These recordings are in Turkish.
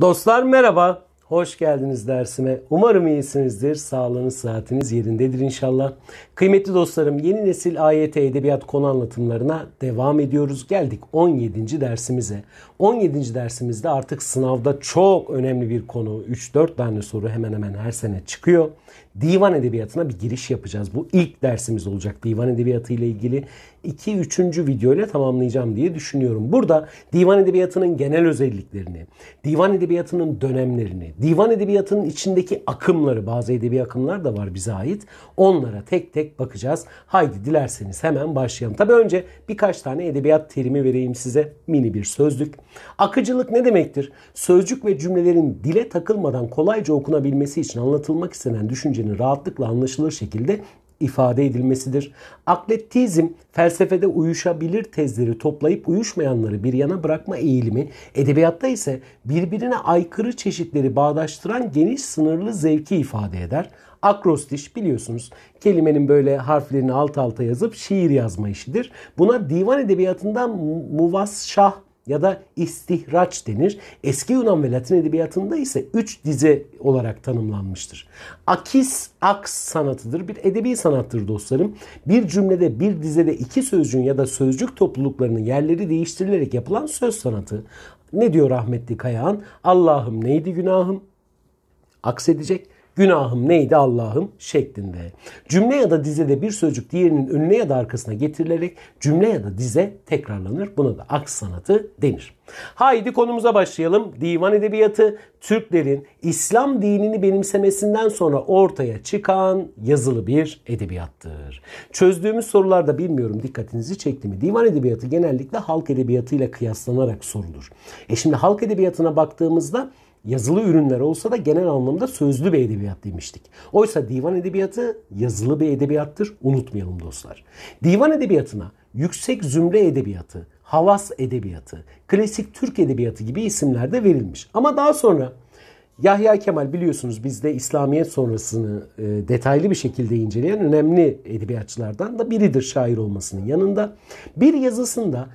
Dostlar merhaba. Hoş geldiniz dersime. Umarım iyisinizdir. Sağlığınız, saatiniz yerindedir inşallah. Kıymetli dostlarım, yeni nesil AYT edebiyat konu anlatımlarına devam ediyoruz. Geldik 17. dersimize. 17. dersimizde artık sınavda çok önemli bir konu. 3-4 tane soru hemen hemen her sene çıkıyor divan edebiyatına bir giriş yapacağız. Bu ilk dersimiz olacak divan edebiyatı ile ilgili. 2 üçüncü video ile tamamlayacağım diye düşünüyorum. Burada divan edebiyatının genel özelliklerini, divan edebiyatının dönemlerini, divan edebiyatının içindeki akımları, bazı edebi akımlar da var bize ait. Onlara tek tek bakacağız. Haydi dilerseniz hemen başlayalım. Tabii önce birkaç tane edebiyat terimi vereyim size. Mini bir sözlük. Akıcılık ne demektir? Sözcük ve cümlelerin dile takılmadan kolayca okunabilmesi için anlatılmak istenen düşün düşüncenin rahatlıkla anlaşılır şekilde ifade edilmesidir. Aklettizm felsefede uyuşabilir tezleri toplayıp uyuşmayanları bir yana bırakma eğilimi, edebiyatta ise birbirine aykırı çeşitleri bağdaştıran geniş sınırlı zevki ifade eder. Akrostiş biliyorsunuz kelimenin böyle harflerini alt alta yazıp şiir yazma işidir. Buna divan edebiyatından muvasşah ya da istihraç denir. Eski Yunan ve Latin edebiyatında ise üç dize olarak tanımlanmıştır. Akis aks sanatıdır. Bir edebi sanattır dostlarım. Bir cümlede bir dizede iki sözcüğün ya da sözcük topluluklarının yerleri değiştirilerek yapılan söz sanatı. Ne diyor rahmetli Kayağan? Allah'ım neydi günahım? Aks edecek. Günahım neydi Allah'ım şeklinde. Cümle ya da dizede bir sözcük diğerinin önüne ya da arkasına getirilerek cümle ya da dize tekrarlanır. Buna da aks sanatı denir. Haydi konumuza başlayalım. Divan edebiyatı Türklerin İslam dinini benimsemesinden sonra ortaya çıkan yazılı bir edebiyattır. Çözdüğümüz sorularda bilmiyorum dikkatinizi çekti mi? Divan edebiyatı genellikle halk edebiyatıyla kıyaslanarak sorulur. E şimdi halk edebiyatına baktığımızda yazılı ürünler olsa da genel anlamda sözlü bir edebiyat demiştik. Oysa divan edebiyatı yazılı bir edebiyattır. Unutmayalım dostlar. Divan edebiyatına yüksek zümre edebiyatı, havas edebiyatı, klasik Türk edebiyatı gibi isimler de verilmiş. Ama daha sonra Yahya Kemal biliyorsunuz bizde İslamiyet sonrasını e, detaylı bir şekilde inceleyen önemli edebiyatçılardan da biridir şair olmasının yanında. Bir yazısında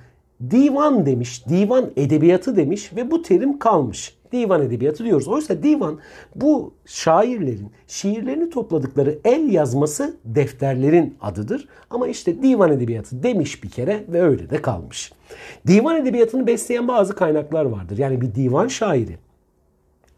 divan demiş, divan edebiyatı demiş ve bu terim kalmış divan edebiyatı diyoruz. Oysa divan bu şairlerin şiirlerini topladıkları el yazması defterlerin adıdır. Ama işte divan edebiyatı demiş bir kere ve öyle de kalmış. Divan edebiyatını besleyen bazı kaynaklar vardır. Yani bir divan şairi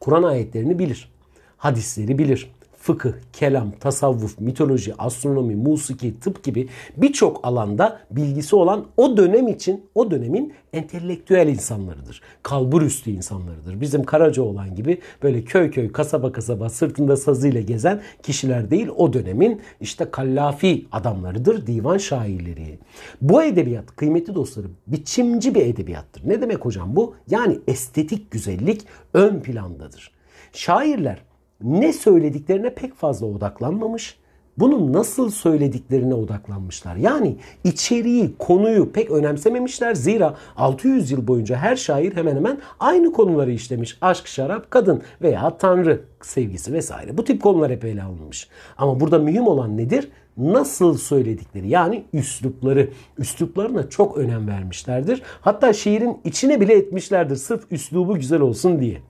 Kur'an ayetlerini bilir. Hadisleri bilir fıkıh, kelam, tasavvuf, mitoloji, astronomi, musiki, tıp gibi birçok alanda bilgisi olan o dönem için o dönemin entelektüel insanlarıdır. Kalbur üstü insanlarıdır. Bizim Karaca olan gibi böyle köy köy, kasaba kasaba sırtında sazıyla gezen kişiler değil o dönemin işte kallafi adamlarıdır, divan şairleri. Bu edebiyat kıymetli dostlarım biçimci bir edebiyattır. Ne demek hocam bu? Yani estetik güzellik ön plandadır. Şairler ne söylediklerine pek fazla odaklanmamış. Bunu nasıl söylediklerine odaklanmışlar. Yani içeriği, konuyu pek önemsememişler. Zira 600 yıl boyunca her şair hemen hemen aynı konuları işlemiş. Aşk, şarap, kadın veya tanrı sevgisi vesaire. Bu tip konular hep ele alınmış. Ama burada mühim olan nedir? Nasıl söyledikleri yani üslupları. Üsluplarına çok önem vermişlerdir. Hatta şiirin içine bile etmişlerdir sırf üslubu güzel olsun diye.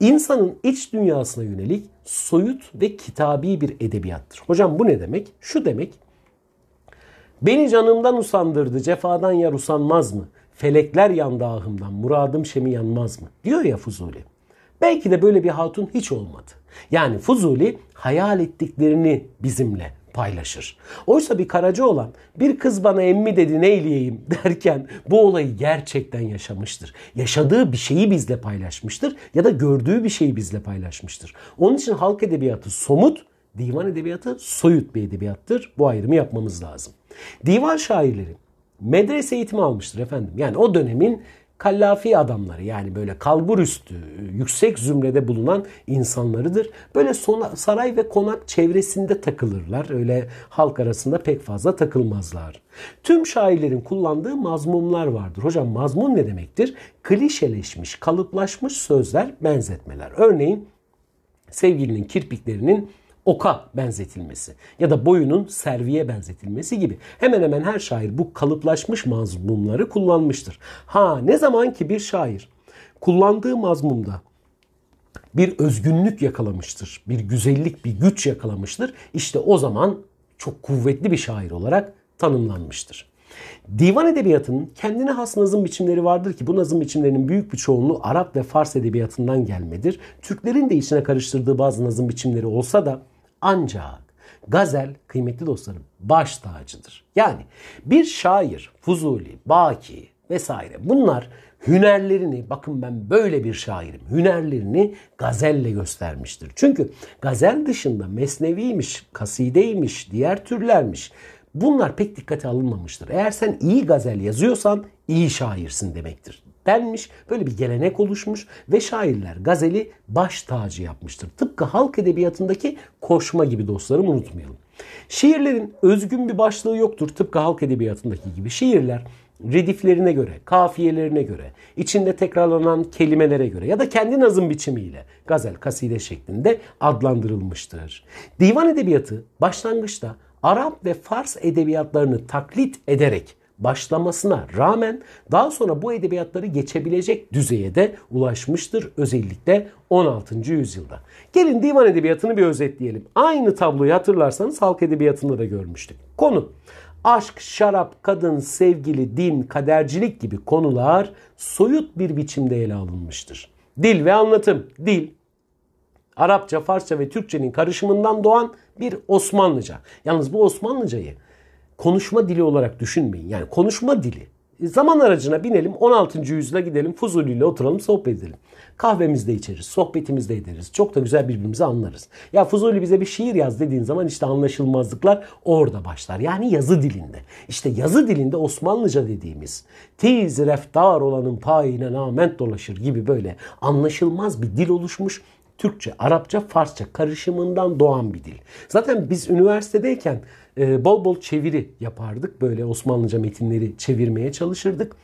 İnsanın iç dünyasına yönelik soyut ve kitabi bir edebiyattır. Hocam bu ne demek? Şu demek. Beni canımdan usandırdı, cefadan yar usanmaz mı? Felekler yandı ahımdan, muradım şemi yanmaz mı? Diyor ya Fuzuli. Belki de böyle bir hatun hiç olmadı. Yani Fuzuli hayal ettiklerini bizimle, paylaşır. Oysa bir Karaca olan bir kız bana emmi dedi ne ileyim derken bu olayı gerçekten yaşamıştır. Yaşadığı bir şeyi bizle paylaşmıştır ya da gördüğü bir şeyi bizle paylaşmıştır. Onun için halk edebiyatı somut, divan edebiyatı soyut bir edebiyattır. Bu ayrımı yapmamız lazım. Divan şairleri medrese eğitimi almıştır efendim. Yani o dönemin kallafi adamları yani böyle kalbur üstü yüksek zümrede bulunan insanlarıdır. Böyle sona, saray ve konak çevresinde takılırlar. Öyle halk arasında pek fazla takılmazlar. Tüm şairlerin kullandığı mazmumlar vardır. Hocam mazmum ne demektir? Klişeleşmiş, kalıplaşmış sözler, benzetmeler. Örneğin sevgilinin kirpiklerinin oka benzetilmesi ya da boyunun serviye benzetilmesi gibi hemen hemen her şair bu kalıplaşmış mazmumları kullanmıştır. Ha ne zaman ki bir şair kullandığı mazmumda bir özgünlük yakalamıştır, bir güzellik, bir güç yakalamıştır. İşte o zaman çok kuvvetli bir şair olarak tanımlanmıştır. Divan edebiyatının kendine has nazım biçimleri vardır ki bu nazım biçimlerinin büyük bir çoğunluğu Arap ve Fars edebiyatından gelmedir. Türklerin de içine karıştırdığı bazı nazım biçimleri olsa da ancak gazel kıymetli dostlarım baş tacıdır. Yani bir şair, Fuzuli, Baki vesaire bunlar hünerlerini bakın ben böyle bir şairim hünerlerini gazelle göstermiştir. Çünkü gazel dışında mesneviymiş, kasideymiş, diğer türlermiş bunlar pek dikkate alınmamıştır. Eğer sen iyi gazel yazıyorsan iyi şairsin demektir denmiş. Böyle bir gelenek oluşmuş ve şairler gazeli baş tacı yapmıştır. Tıpkı halk edebiyatındaki koşma gibi dostlarım unutmayalım. Şiirlerin özgün bir başlığı yoktur tıpkı halk edebiyatındaki gibi. Şiirler rediflerine göre, kafiyelerine göre, içinde tekrarlanan kelimelere göre ya da kendi nazım biçimiyle gazel, kaside şeklinde adlandırılmıştır. Divan edebiyatı başlangıçta Arap ve Fars edebiyatlarını taklit ederek başlamasına rağmen daha sonra bu edebiyatları geçebilecek düzeye de ulaşmıştır özellikle 16. yüzyılda. Gelin divan edebiyatını bir özetleyelim. Aynı tabloyu hatırlarsanız halk edebiyatında da görmüştük. Konu aşk, şarap, kadın, sevgili, din, kadercilik gibi konular soyut bir biçimde ele alınmıştır. Dil ve anlatım. Dil Arapça, Farsça ve Türkçenin karışımından doğan bir Osmanlıca. Yalnız bu Osmanlıcayı konuşma dili olarak düşünmeyin. Yani konuşma dili. E, zaman aracına binelim 16. yüzyıla gidelim Fuzuli ile oturalım sohbet edelim. Kahvemizde içeriz, sohbetimizde ederiz. Çok da güzel birbirimizi anlarız. Ya Fuzuli bize bir şiir yaz dediğin zaman işte anlaşılmazlıklar orada başlar. Yani yazı dilinde. İşte yazı dilinde Osmanlıca dediğimiz teyz reftar olanın payine nament dolaşır gibi böyle anlaşılmaz bir dil oluşmuş. Türkçe, Arapça, Farsça karışımından doğan bir dil. Zaten biz üniversitedeyken e, bol bol çeviri yapardık. Böyle Osmanlıca metinleri çevirmeye çalışırdık.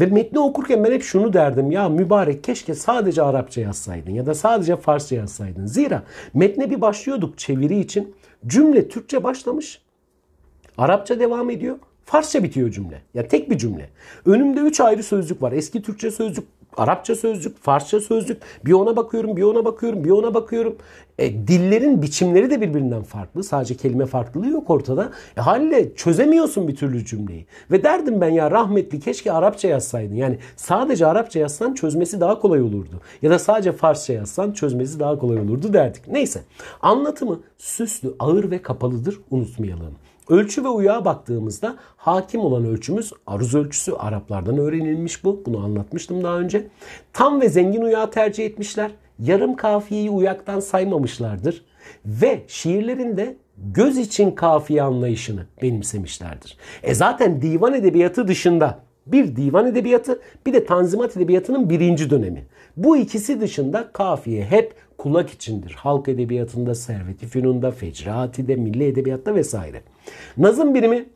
Ve metni okurken ben hep şunu derdim ya mübarek keşke sadece Arapça yazsaydın ya da sadece Farsça yazsaydın. Zira metne bir başlıyorduk çeviri için cümle Türkçe başlamış Arapça devam ediyor Farsça bitiyor cümle. Ya tek bir cümle. Önümde üç ayrı sözcük var. Eski Türkçe sözcük, Arapça sözlük, Farsça sözlük. Bir ona bakıyorum, bir ona bakıyorum, bir ona bakıyorum. E, dillerin biçimleri de birbirinden farklı. Sadece kelime farklılığı yok ortada. E, haliyle çözemiyorsun bir türlü cümleyi. Ve derdim ben ya rahmetli keşke Arapça yazsaydın. Yani sadece Arapça yazsan çözmesi daha kolay olurdu. Ya da sadece Farsça yazsan çözmesi daha kolay olurdu derdik. Neyse. Anlatımı süslü, ağır ve kapalıdır. Unutmayalım. Ölçü ve uyağa baktığımızda hakim olan ölçümüz aruz ölçüsü. Araplardan öğrenilmiş bu. Bunu anlatmıştım daha önce. Tam ve zengin uyağı tercih etmişler. Yarım kafiyeyi uyaktan saymamışlardır. Ve şiirlerinde göz için kafiye anlayışını benimsemişlerdir. E zaten divan edebiyatı dışında bir divan edebiyatı bir de tanzimat edebiyatının birinci dönemi. Bu ikisi dışında kafiye hep kulak içindir. Halk edebiyatında, Servet-i Fünun'da, Fecrati'de, Milli Edebiyat'ta vesaire. Nazım birimi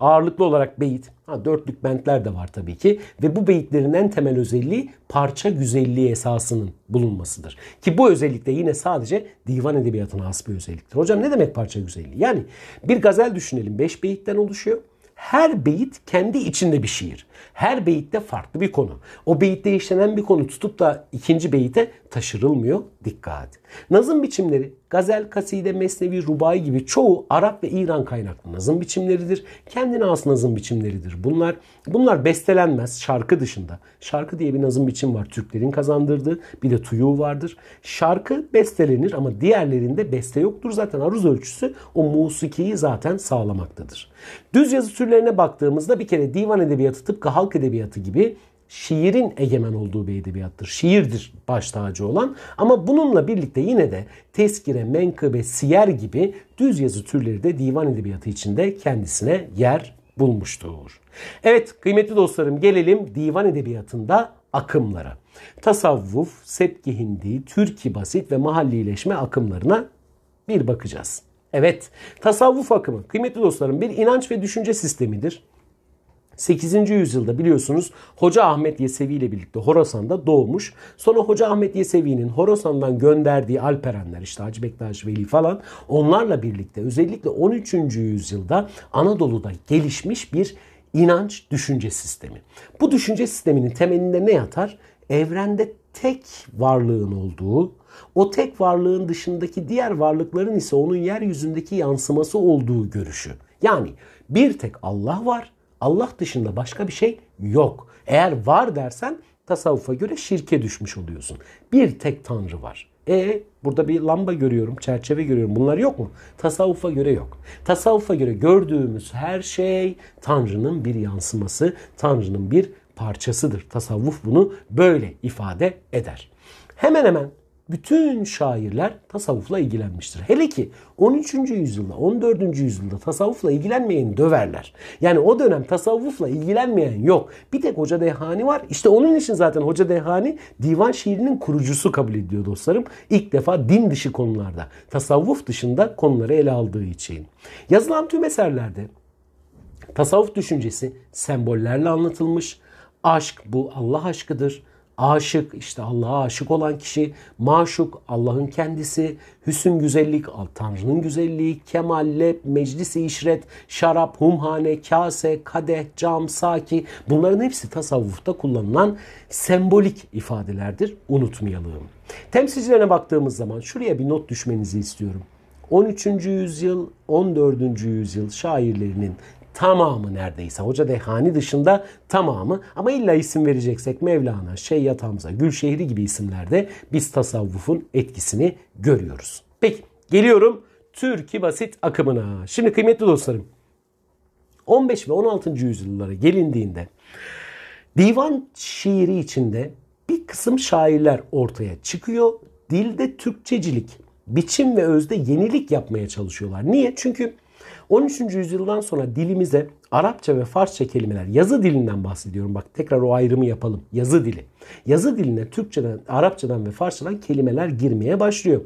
ağırlıklı olarak beyit. Ha, dörtlük bentler de var tabii ki. Ve bu beyitlerin en temel özelliği parça güzelliği esasının bulunmasıdır. Ki bu özellik de yine sadece divan edebiyatına has bir özelliktir. Hocam ne demek parça güzelliği? Yani bir gazel düşünelim. Beş beyitten oluşuyor. Her beyit kendi içinde bir şiir. Her beyitte farklı bir konu. O beyitte işlenen bir konu tutup da ikinci beyite taşırılmıyor. Dikkat. Nazım biçimleri Gazel, kaside, mesnevi, rubai gibi çoğu Arap ve İran kaynaklı nazım biçimleridir. Kendine has nazım biçimleridir. Bunlar bunlar bestelenmez şarkı dışında. Şarkı diye bir nazım biçim var. Türklerin kazandırdığı bir de tuyu vardır. Şarkı bestelenir ama diğerlerinde beste yoktur. Zaten aruz ölçüsü o musikiyi zaten sağlamaktadır. Düz yazı türlerine baktığımızda bir kere divan edebiyatı tıpkı halk edebiyatı gibi şiirin egemen olduğu bir edebiyattır. Şiirdir baş tacı olan ama bununla birlikte yine de teskire, menkıbe, siyer gibi düz yazı türleri de divan edebiyatı içinde kendisine yer bulmuştur. Evet kıymetli dostlarım gelelim divan edebiyatında akımlara. Tasavvuf, Sepki Hindi, Türki Basit ve mahallileşme akımlarına bir bakacağız. Evet, tasavvuf akımı kıymetli dostlarım bir inanç ve düşünce sistemidir. 8. yüzyılda biliyorsunuz Hoca Ahmet Yesevi ile birlikte Horasan'da doğmuş. Sonra Hoca Ahmet Yesevi'nin Horasan'dan gönderdiği alperenler işte Hacı Bektaş Veli falan onlarla birlikte özellikle 13. yüzyılda Anadolu'da gelişmiş bir inanç düşünce sistemi. Bu düşünce sisteminin temelinde ne yatar? Evrende tek varlığın olduğu, o tek varlığın dışındaki diğer varlıkların ise onun yeryüzündeki yansıması olduğu görüşü. Yani bir tek Allah var Allah dışında başka bir şey yok. Eğer var dersen tasavvufa göre şirke düşmüş oluyorsun. Bir tek tanrı var. E burada bir lamba görüyorum, çerçeve görüyorum. Bunlar yok mu? Tasavvufa göre yok. Tasavvufa göre gördüğümüz her şey Tanrı'nın bir yansıması, Tanrı'nın bir parçasıdır. Tasavvuf bunu böyle ifade eder. Hemen hemen bütün şairler tasavvufla ilgilenmiştir. Hele ki 13. yüzyılda, 14. yüzyılda tasavvufla ilgilenmeyen döverler. Yani o dönem tasavvufla ilgilenmeyen yok. Bir tek Hoca Dehani var. İşte onun için zaten Hoca Dehani divan şiirinin kurucusu kabul ediliyor dostlarım. İlk defa din dışı konularda, tasavvuf dışında konuları ele aldığı için. Yazılan tüm eserlerde tasavvuf düşüncesi sembollerle anlatılmış. Aşk bu Allah aşkıdır. Aşık işte Allah'a aşık olan kişi, maşuk Allah'ın kendisi, hüsün güzellik Tanrı'nın güzelliği, kemalle, meclisi işret, şarap, humhane, kase, kadeh, cam, saki bunların hepsi tasavvufta kullanılan sembolik ifadelerdir. Unutmayalım. Temsilcilerine baktığımız zaman şuraya bir not düşmenizi istiyorum. 13. yüzyıl, 14. yüzyıl şairlerinin tamamı neredeyse. Hoca Dehani dışında tamamı ama illa isim vereceksek Mevlana, Şeyyat Hamza, Gülşehri gibi isimlerde biz tasavvufun etkisini görüyoruz. Peki geliyorum Türkî basit akımına. Şimdi kıymetli dostlarım 15 ve 16. yüzyıllara gelindiğinde divan şiiri içinde bir kısım şairler ortaya çıkıyor. Dilde Türkçecilik, biçim ve özde yenilik yapmaya çalışıyorlar. Niye? Çünkü 13. yüzyıldan sonra dilimize Arapça ve Farsça kelimeler yazı dilinden bahsediyorum. Bak tekrar o ayrımı yapalım. Yazı dili. Yazı diline Türkçeden, Arapçadan ve Farsçadan kelimeler girmeye başlıyor.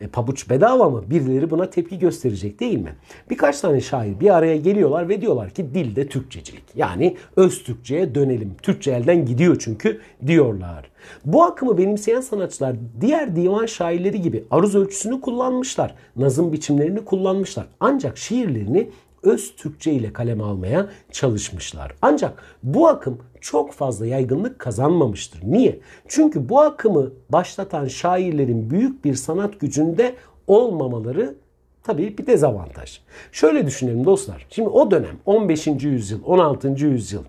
E, pabuç bedava mı? Birileri buna tepki gösterecek değil mi? Birkaç tane şair bir araya geliyorlar ve diyorlar ki dilde Türkçecilik. Yani öz Türkçe'ye dönelim. Türkçe elden gidiyor çünkü diyorlar. Bu akımı benimseyen sanatçılar diğer divan şairleri gibi aruz ölçüsünü kullanmışlar. Nazım biçimlerini kullanmışlar. Ancak şiirlerini öz Türkçe ile kalem almaya çalışmışlar. Ancak bu akım çok fazla yaygınlık kazanmamıştır. Niye? Çünkü bu akımı başlatan şairlerin büyük bir sanat gücünde olmamaları tabii bir dezavantaj. Şöyle düşünelim dostlar. Şimdi o dönem 15. yüzyıl, 16. yüzyıl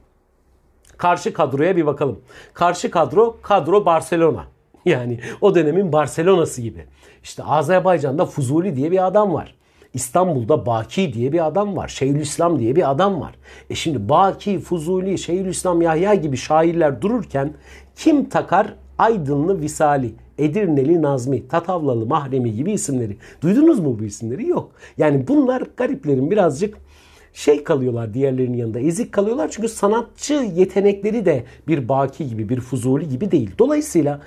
Karşı kadroya bir bakalım. Karşı kadro kadro Barcelona. Yani o dönemin Barcelona'sı gibi. İşte Azerbaycan'da Fuzuli diye bir adam var. İstanbul'da Baki diye bir adam var. Şeyhülislam diye bir adam var. E şimdi Baki, Fuzuli, Şeyhülislam Yahya gibi şairler dururken kim takar Aydınlı Visali, Edirneli Nazmi, Tatavlalı Mahremi gibi isimleri. Duydunuz mu bu isimleri? Yok. Yani bunlar gariplerin birazcık şey kalıyorlar diğerlerinin yanında. Ezik kalıyorlar çünkü sanatçı yetenekleri de bir Baki gibi, bir Fuzuli gibi değil. Dolayısıyla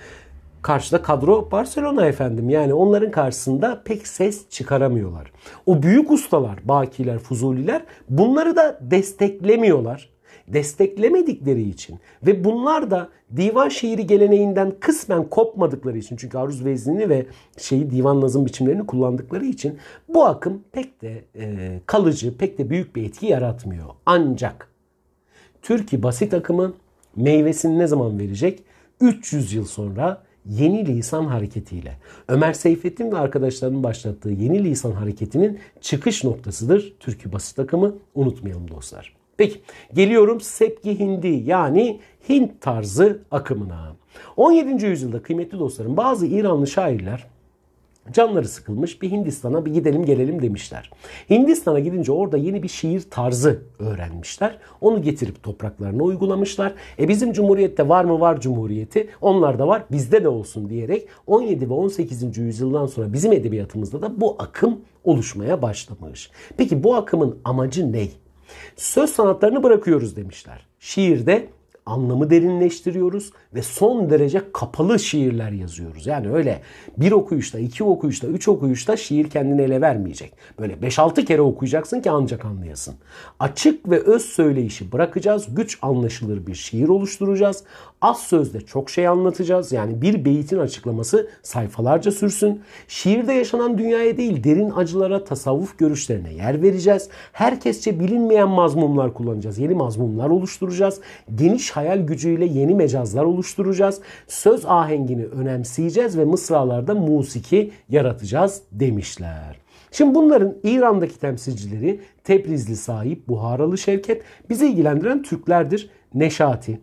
Karşıda kadro Barcelona efendim. Yani onların karşısında pek ses çıkaramıyorlar. O büyük ustalar, Bakiler, Fuzuliler bunları da desteklemiyorlar. Desteklemedikleri için ve bunlar da divan şiiri geleneğinden kısmen kopmadıkları için çünkü aruz vezini ve şeyi divan nazım biçimlerini kullandıkları için bu akım pek de e, kalıcı, pek de büyük bir etki yaratmıyor. Ancak Türkiye basit akımı meyvesini ne zaman verecek? 300 yıl sonra yeni lisan hareketiyle Ömer Seyfettin ve arkadaşlarının başlattığı yeni lisan hareketinin çıkış noktasıdır türkü basit akımı unutmayalım dostlar. Peki geliyorum Sepki Hindi yani Hint tarzı akımına. 17. yüzyılda kıymetli dostlarım bazı İranlı şairler Canları sıkılmış bir Hindistan'a bir gidelim gelelim demişler. Hindistan'a gidince orada yeni bir şiir tarzı öğrenmişler. Onu getirip topraklarına uygulamışlar. E bizim cumhuriyette var mı var cumhuriyeti onlar da var bizde de olsun diyerek 17 ve 18. yüzyıldan sonra bizim edebiyatımızda da bu akım oluşmaya başlamış. Peki bu akımın amacı ne? Söz sanatlarını bırakıyoruz demişler. Şiirde anlamı derinleştiriyoruz ve son derece kapalı şiirler yazıyoruz. Yani öyle bir okuyuşta, iki okuyuşta, üç okuyuşta şiir kendini ele vermeyecek. Böyle beş altı kere okuyacaksın ki ancak anlayasın. Açık ve öz söyleyişi bırakacağız. Güç anlaşılır bir şiir oluşturacağız. Az sözde çok şey anlatacağız. Yani bir beyitin açıklaması sayfalarca sürsün. Şiirde yaşanan dünyaya değil derin acılara, tasavvuf görüşlerine yer vereceğiz. Herkesçe bilinmeyen mazmumlar kullanacağız. Yeni mazmumlar oluşturacağız. Geniş hayal gücüyle yeni mecazlar oluşturacağız. Söz ahengini önemseyeceğiz ve mısralarda musiki yaratacağız demişler. Şimdi bunların İran'daki temsilcileri Tebrizli sahip Buharalı Şevket bizi ilgilendiren Türklerdir. Neşati,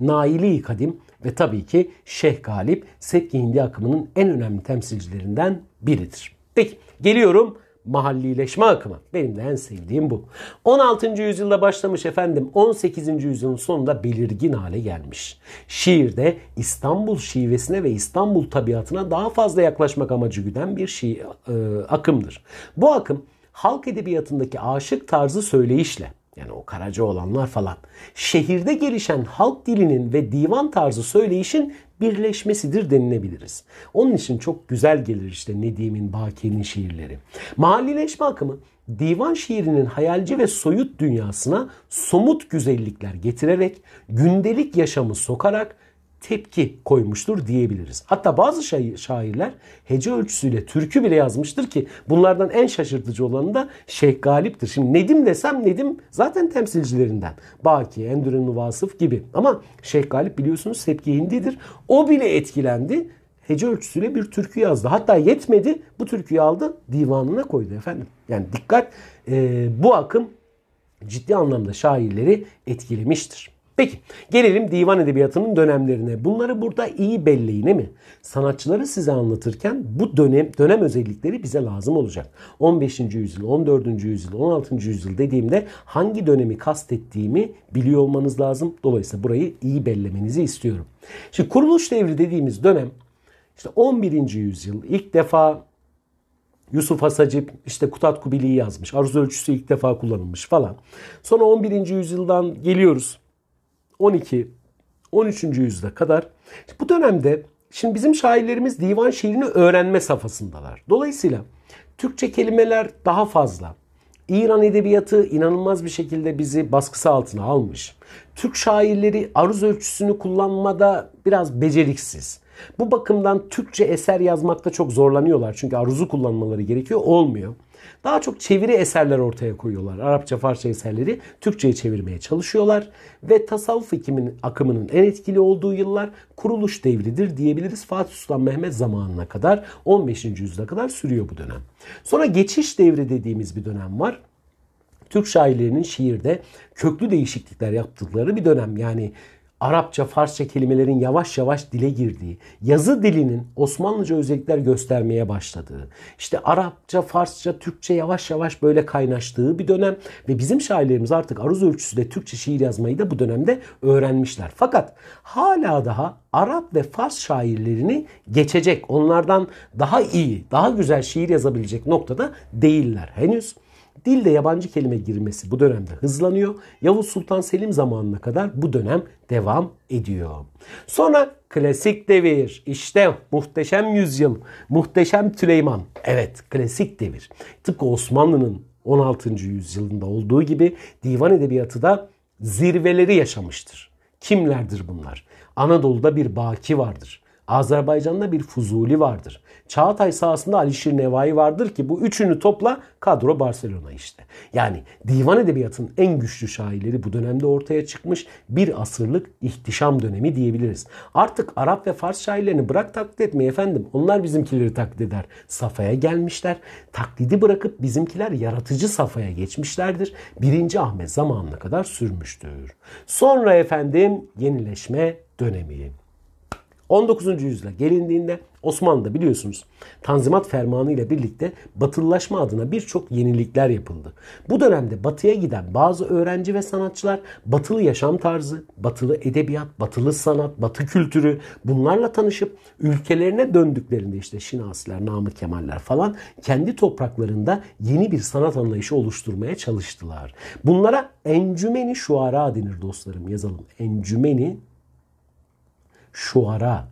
Naili Kadim ve tabii ki Şeyh Galip Sekki Hindi akımının en önemli temsilcilerinden biridir. Peki geliyorum mahallileşme akımı. Benim de en sevdiğim bu. 16. yüzyılda başlamış efendim 18. yüzyılın sonunda belirgin hale gelmiş. Şiirde İstanbul şivesine ve İstanbul tabiatına daha fazla yaklaşmak amacı güden bir şi- e, akımdır. Bu akım halk edebiyatındaki aşık tarzı söyleyişle yani o karaca olanlar falan. Şehirde gelişen halk dilinin ve divan tarzı söyleyişin birleşmesidir denilebiliriz. Onun için çok güzel gelir işte Nedim'in, Baki'nin şiirleri. Mahallileşme akımı divan şiirinin hayalci ve soyut dünyasına somut güzellikler getirerek, gündelik yaşamı sokarak tepki koymuştur diyebiliriz. Hatta bazı şairler hece ölçüsüyle türkü bile yazmıştır ki bunlardan en şaşırtıcı olanı da Şeyh Galip'tir. Şimdi Nedim desem Nedim zaten temsilcilerinden. Baki, Endürenü Vasıf gibi. Ama Şeyh Galip biliyorsunuz Sepki Hindi'dir. O bile etkilendi. Hece ölçüsüyle bir türkü yazdı. Hatta yetmedi bu türküyü aldı divanına koydu efendim. Yani dikkat e, bu akım ciddi anlamda şairleri etkilemiştir. Peki gelelim divan edebiyatının dönemlerine. Bunları burada iyi belleyine mi? Sanatçıları size anlatırken bu dönem dönem özellikleri bize lazım olacak. 15. yüzyıl, 14. yüzyıl, 16. yüzyıl dediğimde hangi dönemi kastettiğimi biliyor olmanız lazım. Dolayısıyla burayı iyi bellemenizi istiyorum. Şimdi kuruluş devri dediğimiz dönem işte 11. yüzyıl ilk defa Yusuf Hasacip işte Kutat Kubili'yi yazmış. Aruz ölçüsü ilk defa kullanılmış falan. Sonra 11. yüzyıldan geliyoruz. 12, 13. yüzyıla kadar bu dönemde şimdi bizim şairlerimiz divan şiirini öğrenme safhasındalar. Dolayısıyla Türkçe kelimeler daha fazla. İran edebiyatı inanılmaz bir şekilde bizi baskısı altına almış. Türk şairleri aruz ölçüsünü kullanmada biraz beceriksiz. Bu bakımdan Türkçe eser yazmakta çok zorlanıyorlar. Çünkü aruzu kullanmaları gerekiyor. Olmuyor. Daha çok çeviri eserler ortaya koyuyorlar. Arapça, Farsça eserleri Türkçe'ye çevirmeye çalışıyorlar. Ve tasavvuf ikimin, akımının en etkili olduğu yıllar kuruluş devridir diyebiliriz. Fatih Sultan Mehmet zamanına kadar 15. yüzyıla kadar sürüyor bu dönem. Sonra geçiş devri dediğimiz bir dönem var. Türk şairlerinin şiirde köklü değişiklikler yaptıkları bir dönem. Yani Arapça, Farsça kelimelerin yavaş yavaş dile girdiği, yazı dilinin Osmanlıca özellikler göstermeye başladığı, işte Arapça, Farsça, Türkçe yavaş yavaş böyle kaynaştığı bir dönem ve bizim şairlerimiz artık aruz ölçüsü de Türkçe şiir yazmayı da bu dönemde öğrenmişler. Fakat hala daha Arap ve Fars şairlerini geçecek, onlardan daha iyi, daha güzel şiir yazabilecek noktada değiller henüz. Dilde yabancı kelime girmesi bu dönemde hızlanıyor. Yavuz Sultan Selim zamanına kadar bu dönem devam ediyor. Sonra klasik devir. İşte muhteşem yüzyıl. Muhteşem Tüleyman. Evet klasik devir. Tıpkı Osmanlı'nın 16. yüzyılında olduğu gibi divan edebiyatı da zirveleri yaşamıştır. Kimlerdir bunlar? Anadolu'da bir baki vardır. Azerbaycan'da bir Fuzuli vardır. Çağatay sahasında Alişir Nevai vardır ki bu üçünü topla kadro Barcelona işte. Yani divan edebiyatının en güçlü şairleri bu dönemde ortaya çıkmış bir asırlık ihtişam dönemi diyebiliriz. Artık Arap ve Fars şairlerini bırak taklit etmeyi efendim onlar bizimkileri taklit eder. Safaya gelmişler. Taklidi bırakıp bizimkiler yaratıcı safaya geçmişlerdir. Birinci Ahmet zamanına kadar sürmüştür. Sonra efendim yenileşme dönemi. 19. yüzyıla gelindiğinde Osmanlı'da biliyorsunuz Tanzimat Fermanı ile birlikte batılılaşma adına birçok yenilikler yapıldı. Bu dönemde batıya giden bazı öğrenci ve sanatçılar batılı yaşam tarzı, batılı edebiyat, batılı sanat, batı kültürü bunlarla tanışıp ülkelerine döndüklerinde işte Şinasiler, Namık Kemaller falan kendi topraklarında yeni bir sanat anlayışı oluşturmaya çalıştılar. Bunlara encümeni şuara denir dostlarım yazalım. Encümeni şuara.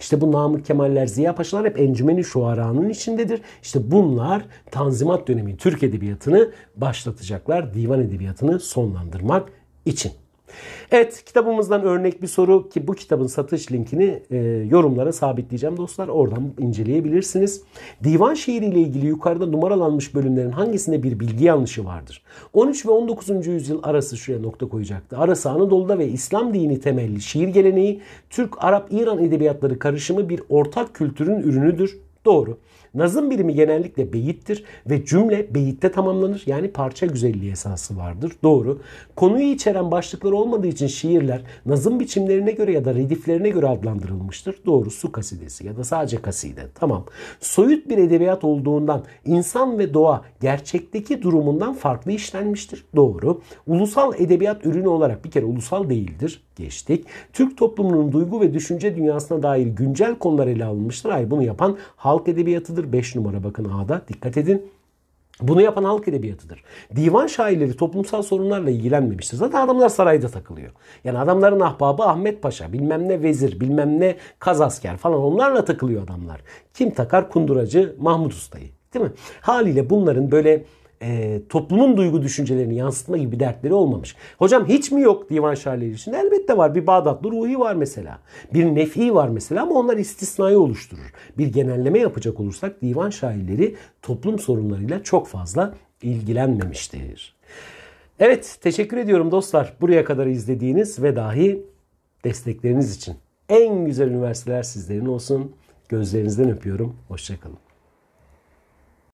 İşte bu Namık Kemaller, Ziya Paşalar hep encümeni şuaranın içindedir. İşte bunlar Tanzimat dönemi Türk Edebiyatı'nı başlatacaklar. Divan Edebiyatı'nı sonlandırmak için. Evet kitabımızdan örnek bir soru ki bu kitabın satış linkini e, yorumlara sabitleyeceğim dostlar. Oradan inceleyebilirsiniz. Divan şiiri ile ilgili yukarıda numaralanmış bölümlerin hangisinde bir bilgi yanlışı vardır? 13 ve 19. yüzyıl arası şuraya nokta koyacaktı. Arası Anadolu'da ve İslam dini temelli şiir geleneği Türk, Arap, İran edebiyatları karışımı bir ortak kültürün ürünüdür. Doğru. Nazım birimi genellikle beyittir ve cümle beyitte tamamlanır. Yani parça güzelliği esası vardır. Doğru. Konuyu içeren başlıklar olmadığı için şiirler nazım biçimlerine göre ya da rediflerine göre adlandırılmıştır. Doğru. Su kasidesi ya da sadece kaside. Tamam. Soyut bir edebiyat olduğundan insan ve doğa gerçekteki durumundan farklı işlenmiştir. Doğru. Ulusal edebiyat ürünü olarak bir kere ulusal değildir. Geçtik. Türk toplumunun duygu ve düşünce dünyasına dair güncel konular ele alınmıştır. Hayır bunu yapan halk edebiyatıdır şair 5 numara bakın A'da dikkat edin. Bunu yapan halk edebiyatıdır. Divan şairleri toplumsal sorunlarla ilgilenmemiştir. Zaten adamlar sarayda takılıyor. Yani adamların ahbabı Ahmet Paşa, bilmem ne vezir, bilmem ne kaz asker falan onlarla takılıyor adamlar. Kim takar kunduracı Mahmut Usta'yı değil mi? Haliyle bunların böyle e, toplumun duygu düşüncelerini yansıtma gibi bir dertleri olmamış. Hocam hiç mi yok divan şairleri için? Elbette var. Bir Bağdatlı Ruhi var mesela. Bir Nefi var mesela ama onlar istisnayı oluşturur. Bir genelleme yapacak olursak divan şairleri toplum sorunlarıyla çok fazla ilgilenmemiştir. Evet teşekkür ediyorum dostlar buraya kadar izlediğiniz ve dahi destekleriniz için. En güzel üniversiteler sizlerin olsun. Gözlerinizden öpüyorum. Hoşçakalın.